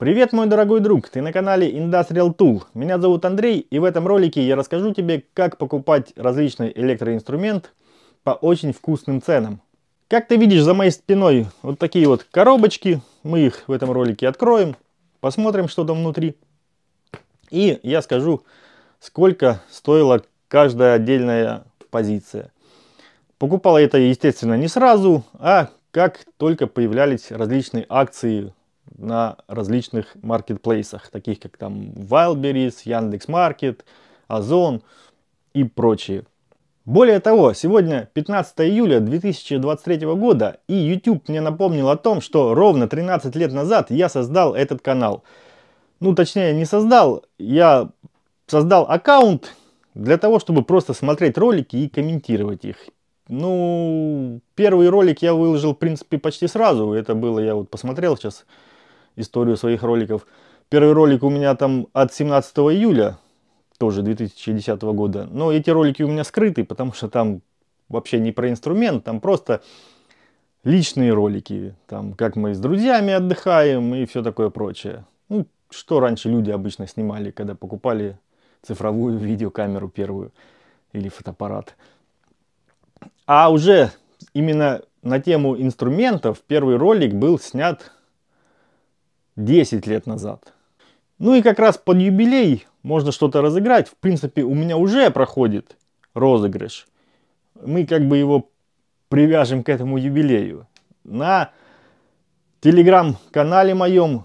Привет, мой дорогой друг! Ты на канале Industrial Tool. Меня зовут Андрей, и в этом ролике я расскажу тебе, как покупать различный электроинструмент по очень вкусным ценам. Как ты видишь за моей спиной вот такие вот коробочки. Мы их в этом ролике откроем, посмотрим, что там внутри. И я скажу, сколько стоила каждая отдельная позиция. Покупала это, естественно, не сразу, а как только появлялись различные акции на различных маркетплейсах, таких как там Wildberries, Яндекс.Маркет, Озон и прочие. Более того, сегодня 15 июля 2023 года, и YouTube мне напомнил о том, что ровно 13 лет назад я создал этот канал. Ну, точнее, не создал, я создал аккаунт для того, чтобы просто смотреть ролики и комментировать их. Ну, первый ролик я выложил, в принципе, почти сразу. Это было, я вот посмотрел сейчас, историю своих роликов. Первый ролик у меня там от 17 июля, тоже 2010 года. Но эти ролики у меня скрыты, потому что там вообще не про инструмент, там просто личные ролики, там как мы с друзьями отдыхаем и все такое прочее. Ну, что раньше люди обычно снимали, когда покупали цифровую видеокамеру первую или фотоаппарат. А уже именно на тему инструментов первый ролик был снят 10 лет назад. Ну и как раз под юбилей можно что-то разыграть. В принципе, у меня уже проходит розыгрыш. Мы как бы его привяжем к этому юбилею. На телеграм-канале моем.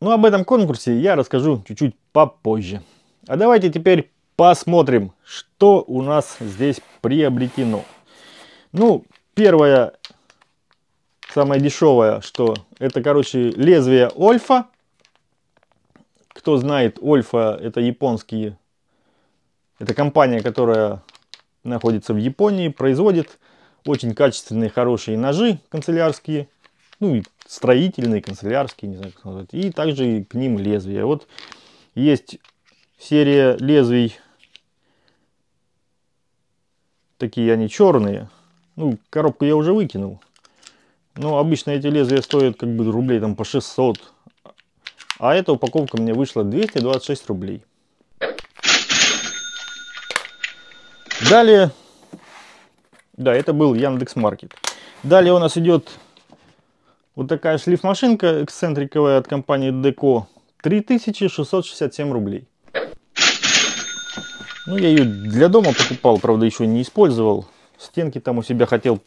Но ну, об этом конкурсе я расскажу чуть-чуть попозже. А давайте теперь посмотрим, что у нас здесь приобретено. Ну, первое Самое дешевое, что это, короче, лезвие Ольфа. Кто знает, Ольфа это японские. Это компания, которая находится в Японии, производит очень качественные, хорошие ножи канцелярские. Ну и строительные, канцелярские, не знаю, как назвать. И также к ним лезвия. Вот есть серия лезвий. Такие они черные. Ну, коробку я уже выкинул. Ну, обычно эти лезвия стоят как бы рублей там по 600. А эта упаковка мне вышла 226 рублей. Далее, да, это был Яндекс Маркет. Далее у нас идет вот такая шлифмашинка эксцентриковая от компании Deco. 3667 рублей. Ну, я ее для дома покупал, правда, еще не использовал. Стенки там у себя хотел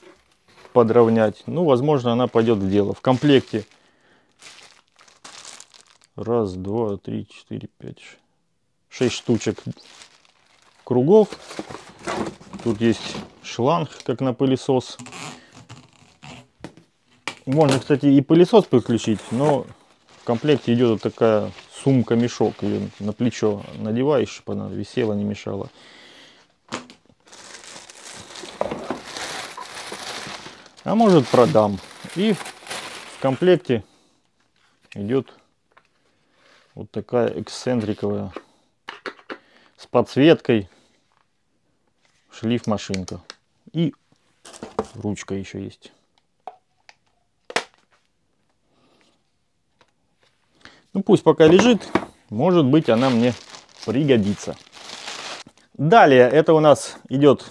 подровнять. Ну, возможно, она пойдет в дело. В комплекте. Раз, два, три, четыре, пять, шесть штучек кругов. Тут есть шланг, как на пылесос. Можно, кстати, и пылесос подключить, но в комплекте идет вот такая сумка-мешок. Ее на плечо надеваешь, чтобы она висела, не мешала. А может продам. И в комплекте идет вот такая эксцентриковая с подсветкой шлиф машинка. И ручка еще есть. Ну пусть пока лежит, может быть она мне пригодится. Далее это у нас идет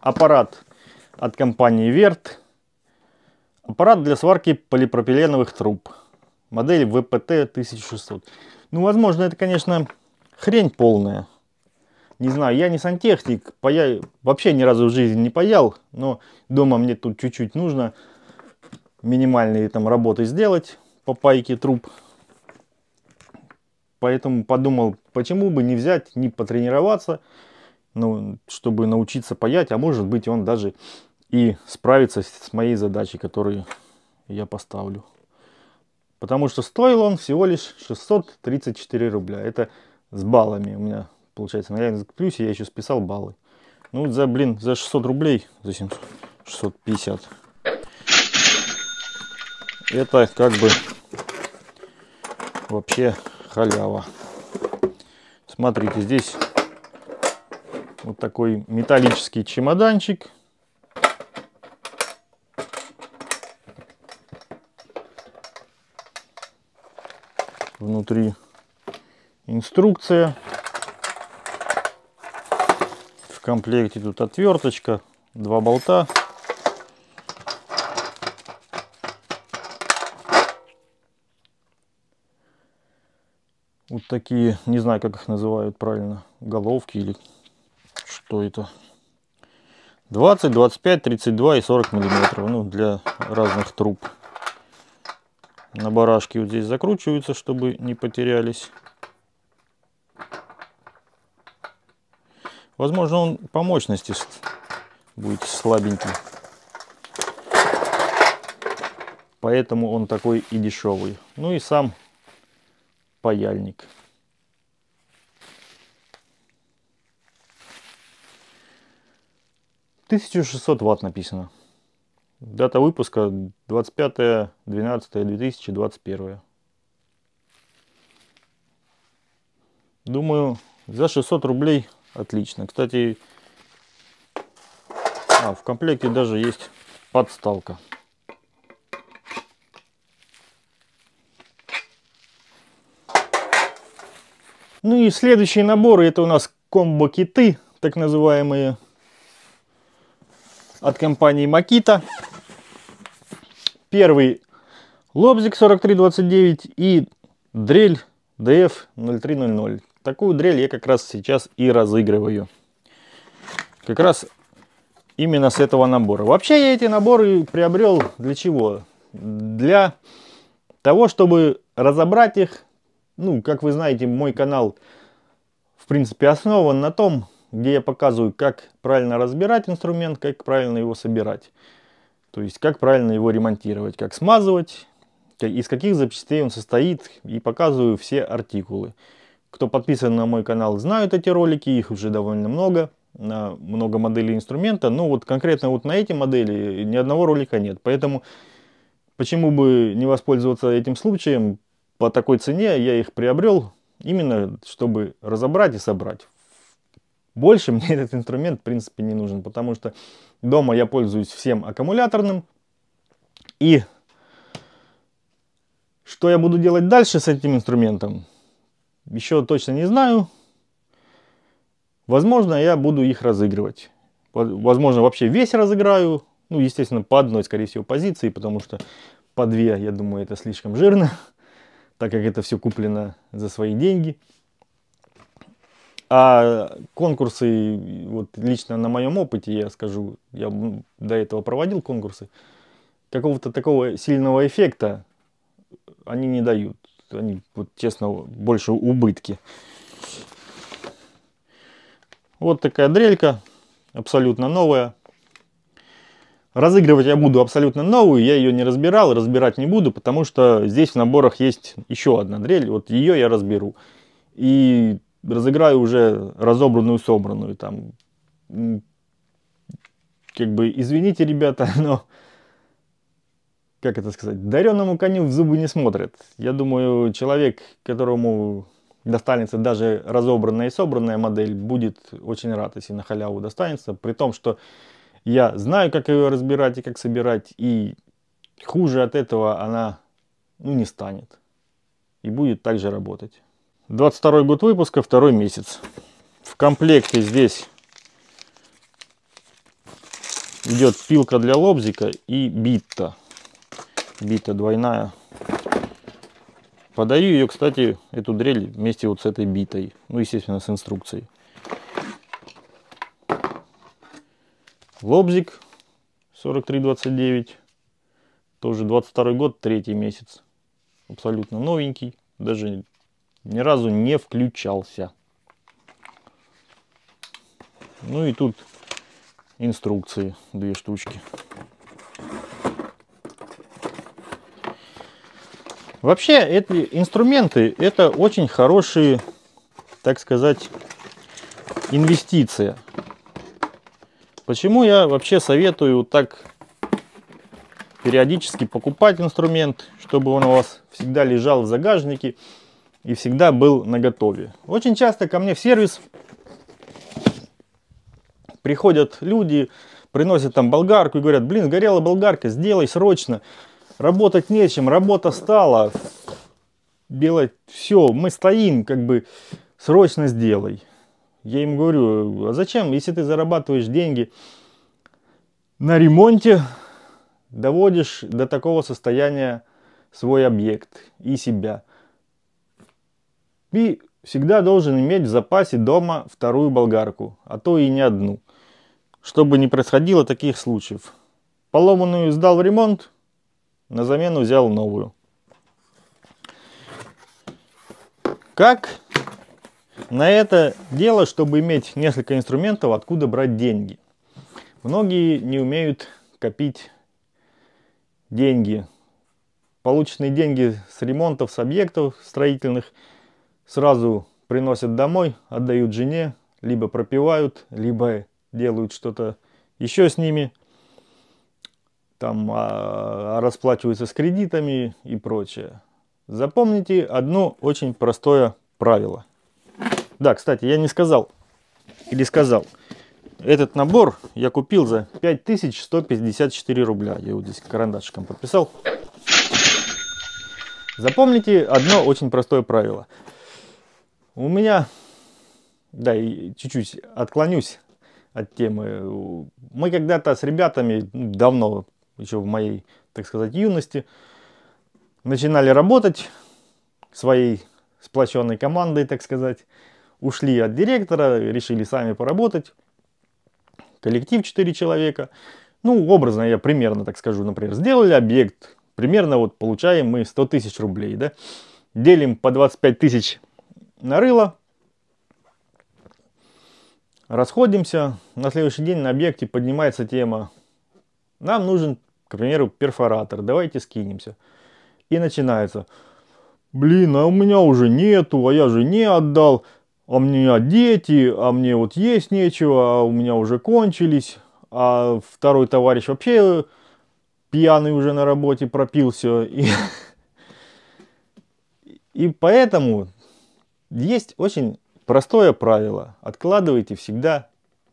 аппарат от компании Верт Аппарат для сварки полипропиленовых труб. Модель ВПТ-1600. Ну, возможно, это, конечно, хрень полная. Не знаю, я не сантехник, пая... вообще ни разу в жизни не паял, но дома мне тут чуть-чуть нужно минимальные там работы сделать по пайке труб. Поэтому подумал, почему бы не взять, не потренироваться, ну, чтобы научиться паять, а может быть он даже и справиться с моей задачей, которую я поставлю. Потому что стоил он всего лишь 634 рубля. Это с баллами у меня получается на Яндекс Плюсе я еще списал баллы. Ну за, блин, за 600 рублей, за 700, 650. Это как бы вообще халява. Смотрите, здесь вот такой металлический чемоданчик внутри инструкция. В комплекте тут отверточка, два болта. Вот такие, не знаю, как их называют правильно, головки или что это. 20, 25, 32 и 40 миллиметров, ну, для разных труб. На барашки вот здесь закручиваются, чтобы не потерялись. Возможно, он по мощности будет слабенький. Поэтому он такой и дешевый. Ну и сам паяльник. Тысячу шестьсот ватт написано. Дата выпуска 25.12.2021. Думаю, за 600 рублей отлично. Кстати, а, в комплекте даже есть подставка. Ну и следующие наборы, это у нас комбо-киты, так называемые, от компании Makita. Первый лобзик 4329 и дрель DF0300. Такую дрель я как раз сейчас и разыгрываю. Как раз именно с этого набора. Вообще я эти наборы приобрел для чего? Для того, чтобы разобрать их. Ну, как вы знаете, мой канал в принципе основан на том, где я показываю, как правильно разбирать инструмент, как правильно его собирать. То есть, как правильно его ремонтировать, как смазывать, из каких запчастей он состоит. И показываю все артикулы. Кто подписан на мой канал, знают эти ролики, их уже довольно много. На много моделей инструмента. Но вот конкретно вот на эти модели ни одного ролика нет. Поэтому почему бы не воспользоваться этим случаем? По такой цене я их приобрел, именно чтобы разобрать и собрать. Больше мне этот инструмент, в принципе, не нужен, потому что дома я пользуюсь всем аккумуляторным. И что я буду делать дальше с этим инструментом, еще точно не знаю. Возможно, я буду их разыгрывать. Возможно, вообще весь разыграю. Ну, естественно, по одной, скорее всего, позиции, потому что по две, я думаю, это слишком жирно, так как это все куплено за свои деньги. А конкурсы, вот лично на моем опыте, я скажу, я до этого проводил конкурсы, какого-то такого сильного эффекта они не дают. Они, вот, честно, больше убытки. Вот такая дрелька, абсолютно новая. Разыгрывать я буду абсолютно новую, я ее не разбирал, разбирать не буду, потому что здесь в наборах есть еще одна дрель, вот ее я разберу. И разыграю уже разобранную, собранную. Там, как бы, извините, ребята, но, как это сказать, даренному коню в зубы не смотрят. Я думаю, человек, которому достанется даже разобранная и собранная модель, будет очень рад, если на халяву достанется. При том, что я знаю, как ее разбирать и как собирать, и хуже от этого она ну, не станет. И будет также работать. 22 год выпуска, второй месяц. В комплекте здесь идет пилка для лобзика и бита Бита двойная. Подаю ее, кстати, эту дрель вместе вот с этой битой. Ну, естественно, с инструкцией. Лобзик 4329. Тоже 22 год, третий месяц. Абсолютно новенький. Даже ни разу не включался. Ну и тут инструкции, две штучки. Вообще эти инструменты это очень хорошие, так сказать, инвестиции. Почему я вообще советую так периодически покупать инструмент, чтобы он у вас всегда лежал в загажнике, и всегда был наготове. Очень часто ко мне в сервис приходят люди, приносят там болгарку и говорят, блин, горела болгарка, сделай срочно, работать нечем, работа стала, делать все, мы стоим, как бы срочно сделай. Я им говорю, а зачем, если ты зарабатываешь деньги на ремонте, доводишь до такого состояния свой объект и себя – и всегда должен иметь в запасе дома вторую болгарку, а то и не одну, чтобы не происходило таких случаев. Поломанную сдал в ремонт, на замену взял новую. Как на это дело, чтобы иметь несколько инструментов, откуда брать деньги? Многие не умеют копить деньги. Полученные деньги с ремонтов, с объектов строительных – сразу приносят домой, отдают жене, либо пропивают, либо делают что-то еще с ними, там а, расплачиваются с кредитами и прочее. Запомните одно очень простое правило. Да, кстати, я не сказал, или сказал, этот набор я купил за 5154 рубля. Я его здесь карандашиком подписал. Запомните одно очень простое правило. У меня, да, и чуть-чуть отклонюсь от темы. Мы когда-то с ребятами, ну, давно, еще в моей, так сказать, юности, начинали работать своей сплоченной командой, так сказать. Ушли от директора, решили сами поработать. Коллектив 4 человека. Ну, образно я примерно так скажу, например, сделали объект, примерно вот получаем мы 100 тысяч рублей, да, делим по 25 тысяч нарыло. Расходимся. На следующий день на объекте поднимается тема. Нам нужен, к примеру, перфоратор. Давайте скинемся. И начинается. Блин, а у меня уже нету, а я же не отдал. А у меня дети, а мне вот есть нечего, а у меня уже кончились. А второй товарищ вообще пьяный уже на работе пропился. И, и поэтому есть очень простое правило. Откладывайте всегда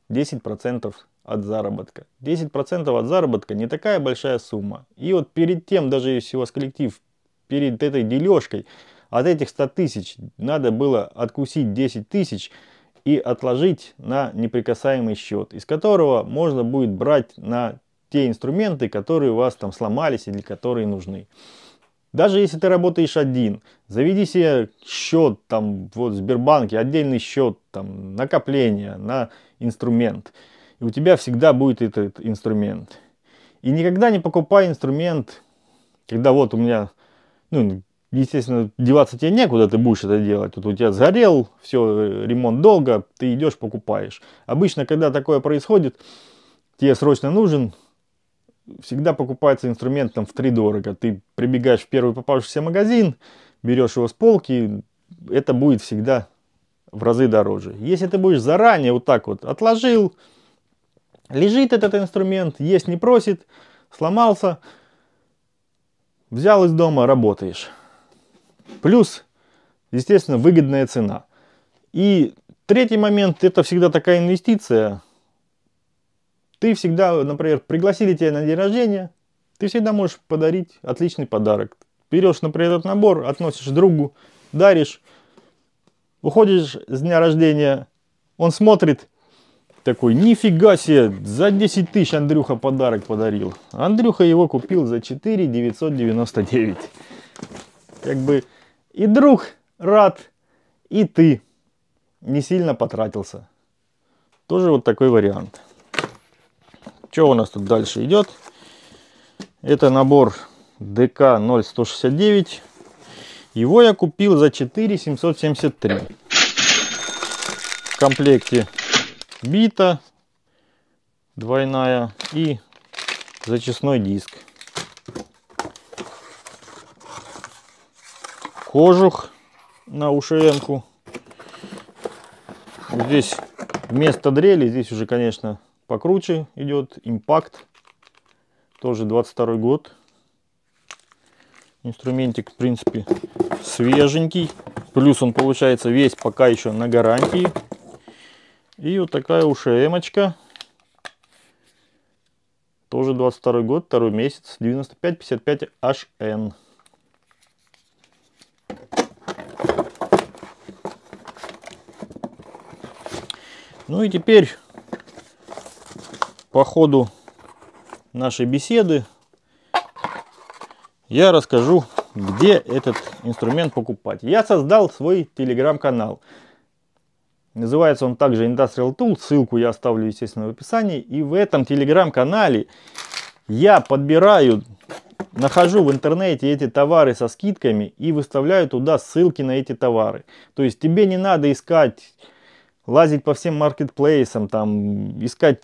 10% от заработка. 10% от заработка не такая большая сумма. И вот перед тем, даже если у вас коллектив, перед этой дележкой, от этих 100 тысяч надо было откусить 10 тысяч и отложить на неприкасаемый счет, из которого можно будет брать на те инструменты, которые у вас там сломались или которые нужны. Даже если ты работаешь один, заведи себе счет там вот в Сбербанке, отдельный счет там накопления на инструмент. И у тебя всегда будет этот инструмент. И никогда не покупай инструмент, когда вот у меня, ну, естественно, деваться тебе некуда, ты будешь это делать. Тут вот у тебя сгорел, все, ремонт долго, ты идешь, покупаешь. Обычно, когда такое происходит, тебе срочно нужен всегда покупается инструмент там в три дорого. Ты прибегаешь в первый попавшийся магазин, берешь его с полки, это будет всегда в разы дороже. Если ты будешь заранее вот так вот отложил, лежит этот инструмент, есть не просит, сломался, взял из дома, работаешь. Плюс, естественно, выгодная цена. И третий момент, это всегда такая инвестиция, ты всегда, например, пригласили тебя на день рождения, ты всегда можешь подарить отличный подарок. Берешь, например, этот набор, относишь другу, даришь, уходишь с дня рождения, он смотрит, такой, нифига себе, за 10 тысяч Андрюха подарок подарил. Андрюха его купил за 4 999. Как бы и друг рад, и ты не сильно потратился. Тоже вот такой вариант. Что у нас тут дальше идет? Это набор ДК-0169. Его я купил за 4 773. В комплекте бита двойная и зачистной диск. Кожух на ушенку. Здесь вместо дрели, здесь уже, конечно, покруче идет. Импакт. Тоже 22 год. Инструментик, в принципе, свеженький. Плюс он получается весь пока еще на гарантии. И вот такая ушемочка. Тоже 22 год, второй месяц, 95-55 HN. Ну и теперь по ходу нашей беседы я расскажу, где этот инструмент покупать. Я создал свой телеграм-канал. Называется он также Industrial Tool. Ссылку я оставлю, естественно, в описании. И в этом телеграм-канале я подбираю, нахожу в интернете эти товары со скидками и выставляю туда ссылки на эти товары. То есть тебе не надо искать лазить по всем маркетплейсам, там, искать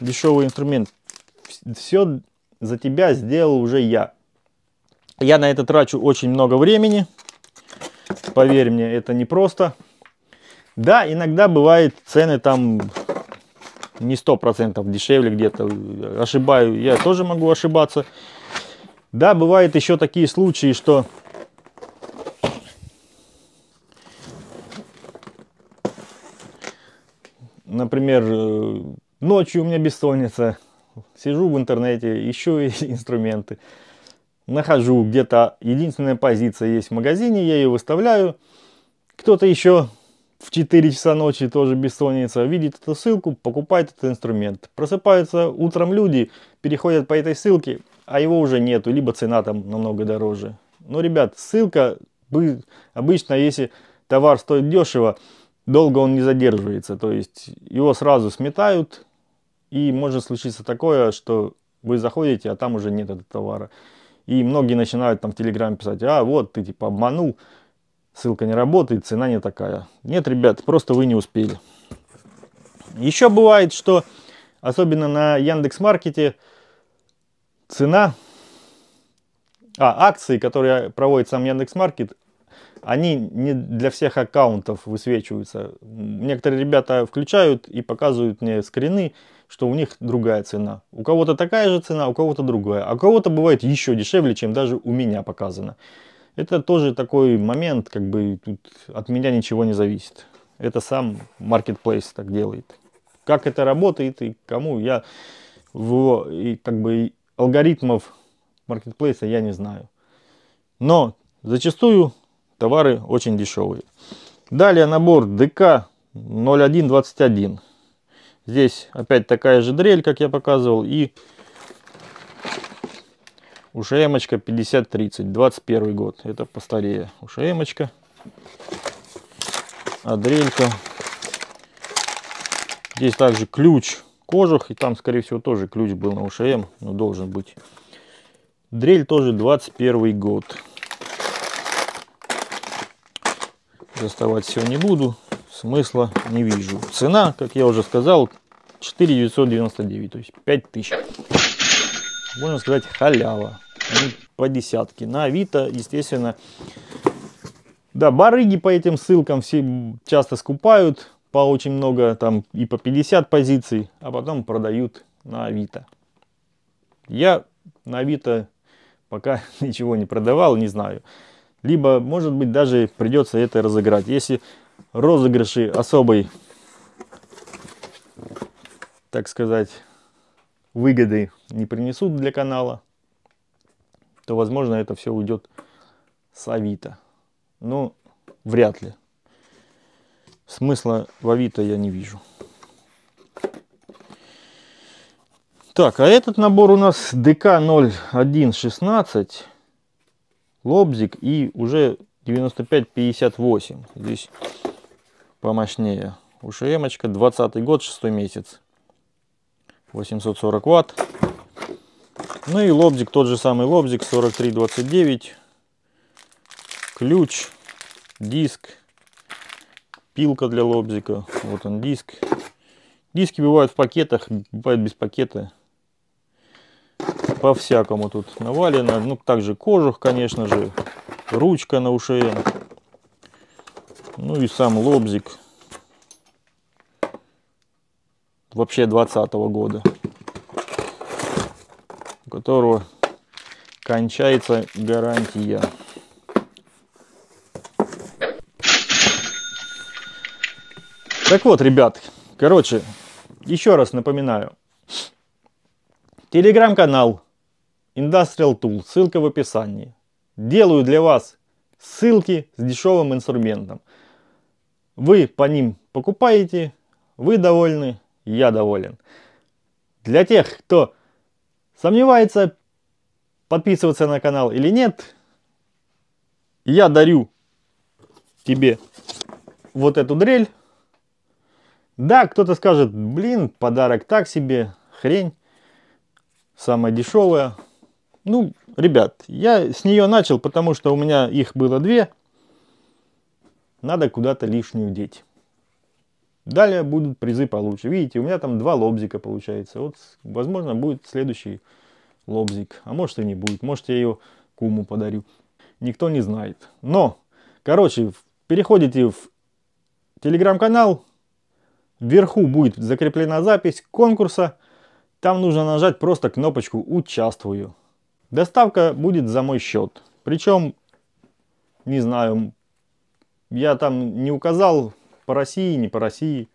дешевый инструмент. Все за тебя сделал уже я. Я на это трачу очень много времени. Поверь мне, это непросто. Да, иногда бывает цены там не сто процентов дешевле где-то. Ошибаю, я тоже могу ошибаться. Да, бывают еще такие случаи, что например, э, ночью у меня бессонница, сижу в интернете, ищу инструменты, нахожу где-то, единственная позиция есть в магазине, я ее выставляю, кто-то еще в 4 часа ночи тоже бессонница, видит эту ссылку, покупает этот инструмент. Просыпаются утром люди, переходят по этой ссылке, а его уже нету, либо цена там намного дороже. Но, ну, ребят, ссылка, обычно, если товар стоит дешево, долго он не задерживается, то есть его сразу сметают, и может случиться такое, что вы заходите, а там уже нет этого товара. И многие начинают там в Телеграме писать, а вот ты типа обманул, ссылка не работает, цена не такая. Нет, ребят, просто вы не успели. Еще бывает, что особенно на Яндекс.Маркете цена, а акции, которые проводит сам Яндекс.Маркет они не для всех аккаунтов высвечиваются. Некоторые ребята включают и показывают мне скрины, что у них другая цена. У кого-то такая же цена, у кого-то другая. А у кого-то бывает еще дешевле, чем даже у меня показано. Это тоже такой момент, как бы тут от меня ничего не зависит. Это сам marketplace так делает. Как это работает и кому, я в, и, как бы алгоритмов маркетплейса я не знаю. Но зачастую Товары очень дешевые. Далее набор ДК 0121. Здесь опять такая же дрель, как я показывал, и ушемочка 5030, 21 год. Это постарее ушемочка. А дрелька. Здесь также ключ, кожух, и там, скорее всего, тоже ключ был на ушем, но должен быть. Дрель тоже 21 год. доставать все не буду, смысла не вижу. Цена, как я уже сказал, 4999, то есть 5000. Можно сказать, халява. Они ну, по десятке. На Авито, естественно, да, барыги по этим ссылкам все часто скупают по очень много, там и по 50 позиций, а потом продают на Авито. Я на Авито пока ничего не продавал, не знаю. Либо, может быть, даже придется это разыграть. Если розыгрыши особой, так сказать, выгоды не принесут для канала, то, возможно, это все уйдет с Авито. Но вряд ли. Смысла в Авито я не вижу. Так, а этот набор у нас ДК 0116 лобзик и уже 95-58. Здесь помощнее. УШМочка, 20 год, 6 месяц. 840 ватт. Ну и лобзик, тот же самый лобзик, 4329. Ключ, диск, пилка для лобзика. Вот он диск. Диски бывают в пакетах, бывают без пакета по-всякому тут навалено. Ну, также кожух, конечно же, ручка на ушее. Ну и сам лобзик. Вообще 20 -го года. У которого кончается гарантия. Так вот, ребят, короче, еще раз напоминаю. Телеграм-канал Industrial Tool, ссылка в описании. Делаю для вас ссылки с дешевым инструментом. Вы по ним покупаете, вы довольны, я доволен. Для тех, кто сомневается, подписываться на канал или нет, я дарю тебе вот эту дрель. Да, кто-то скажет, блин, подарок так себе, хрень, самая дешевая. Ну, ребят, я с нее начал, потому что у меня их было две. Надо куда-то лишнюю деть. Далее будут призы получше. Видите, у меня там два лобзика получается. Вот, возможно, будет следующий лобзик. А может и не будет. Может, я ее куму подарю. Никто не знает. Но, короче, переходите в телеграм-канал. Вверху будет закреплена запись конкурса. Там нужно нажать просто кнопочку «Участвую». Доставка будет за мой счет. Причем, не знаю, я там не указал по России, не по России.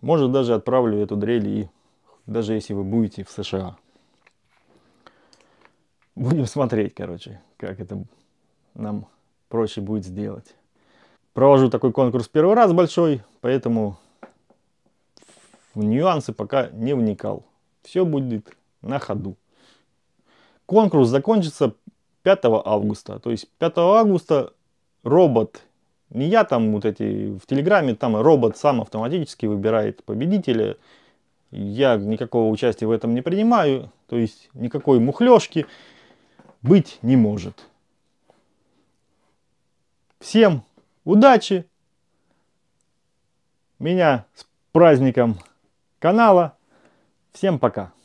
Может даже отправлю эту дрель и даже если вы будете в США. Будем смотреть, короче, как это нам проще будет сделать. Провожу такой конкурс первый раз большой, поэтому в нюансы пока не вникал. Все будет на ходу конкурс закончится 5 августа. То есть 5 августа робот, не я там вот эти в Телеграме, там робот сам автоматически выбирает победителя. Я никакого участия в этом не принимаю, то есть никакой мухлёшки быть не может. Всем удачи! Меня с праздником канала! Всем пока!